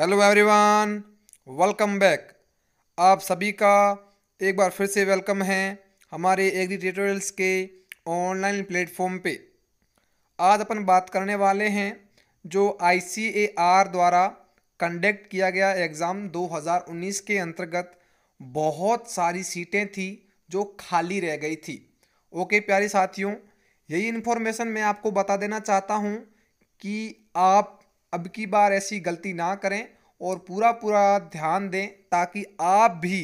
hello everyone welcome back आप सभी का एक बार फिर से वेलकम है हमारे एग्री ट्यूटोरियल्स के ऑनलाइन प्लेटफॉर्म पे आज अपन बात करने वाले हैं जो आई द्वारा कंडक्ट किया गया एग्ज़ाम 2019 के अंतर्गत बहुत सारी सीटें थी जो खाली रह गई थी ओके प्यारे साथियों यही इन्फॉर्मेशन मैं आपको बता देना चाहता हूँ कि आप अब की बार ऐसी गलती ना करें और पूरा पूरा ध्यान दें ताकि आप भी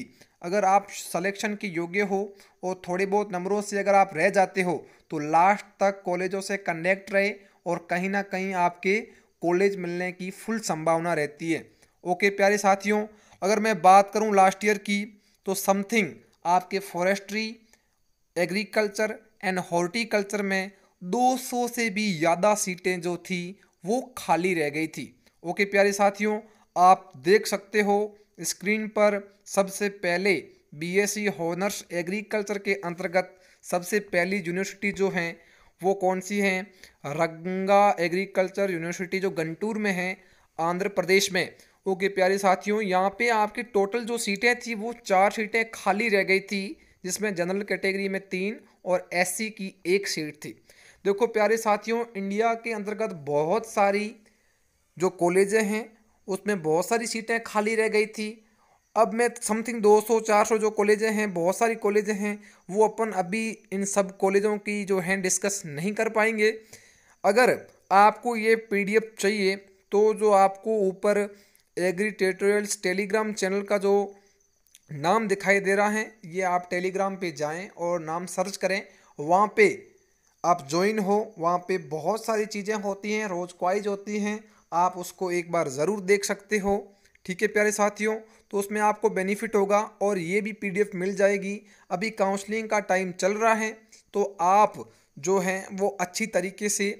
अगर आप सिलेक्शन के योग्य हो और थोड़े बहुत नंबरों से अगर आप रह जाते हो तो लास्ट तक कॉलेजों से कनेक्ट रहे और कहीं ना कहीं आपके कॉलेज मिलने की फुल संभावना रहती है ओके प्यारे साथियों अगर मैं बात करूं लास्ट ईयर की तो समथिंग आपके फॉरेस्ट्री एग्रीकल्चर एंड हॉर्टिकल्चर में 200 से भी ज़्यादा सीटें जो थी वो खाली रह गई थी ओके प्यारे साथियों आप देख सकते हो स्क्रीन पर सबसे पहले बीएससी हॉनर्स एग्रीकल्चर के अंतर्गत सबसे पहली यूनिवर्सिटी जो हैं वो कौन सी हैं रंगा एग्रीकल्चर यूनिवर्सिटी जो गंटूर में है आंध्र प्रदेश में ओके प्यारे साथियों यहाँ पे आपकी टोटल जो सीटें थी वो चार सीटें खाली रह गई थी जिसमें जनरल कैटेगरी में तीन और एससी की एक सीट थी देखो प्यारे साथियों इंडिया के अंतर्गत बहुत सारी जो कॉलेज हैं उसमें बहुत सारी सीटें खाली रह गई थी अब मैं समथिंग 200 400 जो कॉलेज हैं बहुत सारी कॉलेज हैं वो अपन अभी इन सब कॉलेजों की जो हैं डिस्कस नहीं कर पाएंगे अगर आपको ये पी चाहिए तो जो आपको ऊपर एग्री टेटोरियल्स टेलीग्राम चैनल का जो नाम दिखाई दे रहा है ये आप टेलीग्राम पे जाएं और नाम सर्च करें वहाँ पे आप ज्वाइन हो वहाँ पे बहुत सारी चीज़ें होती हैं रोज़ क्वाइज होती हैं आप उसको एक बार ज़रूर देख सकते हो ठीक है प्यारे साथियों तो उसमें आपको बेनिफिट होगा और ये भी पीडीएफ मिल जाएगी अभी काउंसलिंग का टाइम चल रहा है तो आप जो हैं वो अच्छी तरीके से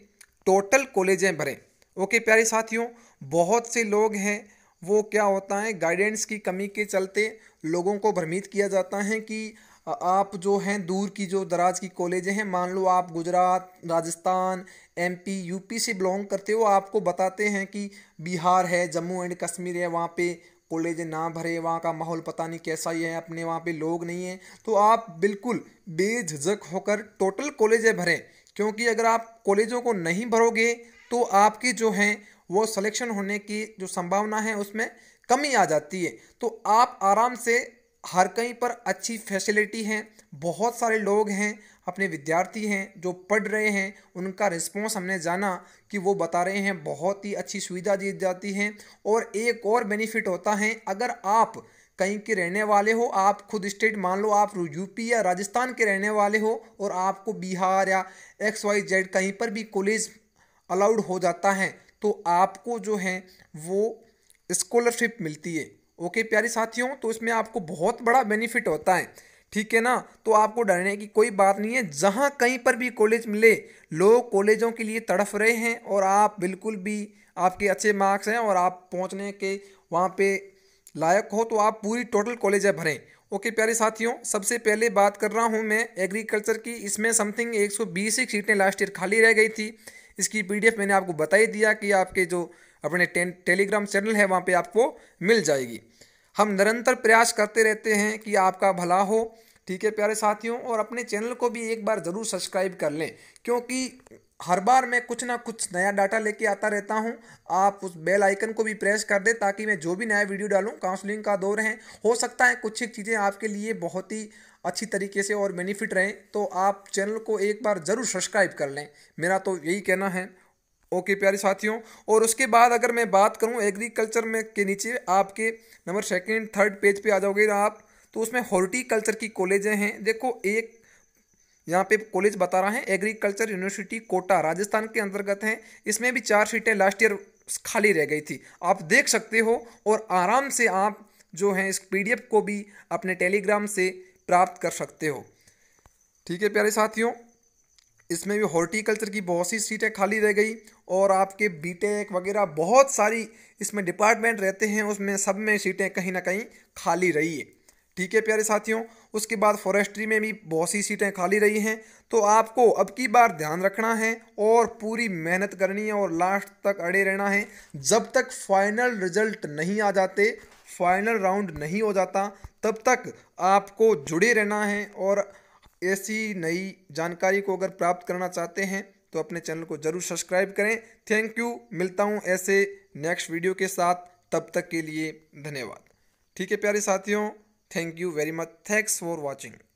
टोटल कॉलेजें भरें ओके प्यारे साथियों बहुत से लोग हैं वो क्या होता है गाइडेंस की कमी के चलते लोगों को भ्रमित किया जाता है कि आप जो हैं दूर की जो दराज की कॉलेजें हैं मान लो आप गुजरात राजस्थान एमपी यूपी से बिलोंग करते हो आपको बताते हैं कि बिहार है जम्मू एंड कश्मीर है वहाँ पे कॉलेज ना भरे वहाँ का माहौल पता नहीं कैसा ही है अपने वहाँ पे लोग नहीं हैं तो आप बिल्कुल बेझक होकर टोटल कॉलेजें भरें क्योंकि अगर आप कॉलेजों को नहीं भरोगे तो आपके जो हैं वो सिलेक्शन होने की जो संभावना है उसमें कमी आ जाती है तो आप आराम से हर कहीं पर अच्छी फैसिलिटी है बहुत सारे लोग हैं अपने विद्यार्थी हैं जो पढ़ रहे हैं उनका रिस्पॉन्स हमने जाना कि वो बता रहे हैं बहुत ही अच्छी सुविधा दी जाती है और एक और बेनिफिट होता है अगर आप कहीं के रहने वाले हो आप खुद स्टेट मान लो आप यूपी या राजस्थान के रहने वाले हो और आपको बिहार या एक्स वाई जेड कहीं पर भी कॉलेज अलाउड हो जाता है तो आपको जो है वो स्कॉलरशिप मिलती है ओके प्यारे साथियों तो इसमें आपको बहुत बड़ा बेनिफिट होता है ठीक है ना तो आपको डरने की कोई बात नहीं है जहाँ कहीं पर भी कॉलेज मिले लोग कॉलेजों के लिए तड़फ रहे हैं और आप बिल्कुल भी आपके अच्छे मार्क्स हैं और आप पहुँचने के वहाँ पे लायक हो तो आप पूरी टोटल कॉलेजें भरें ओके प्यारे साथियों सबसे पहले बात कर रहा हूँ मैं एग्रीकल्चर की इसमें समथिंग एक सीटें लास्ट ईयर खाली रह गई थी इसकी पी मैंने आपको बताई दिया कि आपके जो अपने टेलीग्राम चैनल है वहाँ पे आपको मिल जाएगी हम निरंतर प्रयास करते रहते हैं कि आपका भला हो ठीक है प्यारे साथियों और अपने चैनल को भी एक बार ज़रूर सब्सक्राइब कर लें क्योंकि हर बार मैं कुछ ना कुछ नया डाटा लेके आता रहता हूं आप उस बेल आइकन को भी प्रेस कर दें ताकि मैं जो भी नया वीडियो डालूं काउंसलिंग का दौर है हो सकता है कुछ एक चीज़ें आपके लिए बहुत ही अच्छी तरीके से और बेनिफिट रहें तो आप चैनल को एक बार ज़रूर सब्सक्राइब कर लें मेरा तो यही कहना है ओके प्यारे साथियों और उसके बाद अगर मैं बात करूँ एग्रीकल्चर में के नीचे आपके नंबर सेकेंड थर्ड पेज पर आ जाओगे आप तो उसमें हॉर्टिकल्चर की कॉलेजें हैं देखो एक यहाँ पे कॉलेज बता रहा है एग्रीकल्चर यूनिवर्सिटी कोटा राजस्थान के अंतर्गत हैं इसमें भी चार सीटें लास्ट ईयर खाली रह गई थी आप देख सकते हो और आराम से आप जो हैं इस पीडीएफ को भी अपने टेलीग्राम से प्राप्त कर सकते हो ठीक है प्यारे साथियों इसमें भी हॉर्टिकल्चर की बहुत सी सीटें खाली रह गई और आपके बीटेक वगैरह बहुत सारी इसमें डिपार्टमेंट रहते हैं उसमें सब में सीटें कहीं ना कहीं खाली रही है ठीक है प्यारे साथियों उसके बाद फॉरेस्ट्री में भी बहुत सी सीटें खाली रही हैं तो आपको अब की बार ध्यान रखना है और पूरी मेहनत करनी है और लास्ट तक अड़े रहना है जब तक फाइनल रिजल्ट नहीं आ जाते फाइनल राउंड नहीं हो जाता तब तक आपको जुड़े रहना है और ऐसी नई जानकारी को अगर प्राप्त करना चाहते हैं तो अपने चैनल को जरूर सब्सक्राइब करें थैंक यू मिलता हूँ ऐसे नेक्स्ट वीडियो के साथ तब तक के लिए धन्यवाद ठीक है प्यारे साथियों thank you very much thanks for watching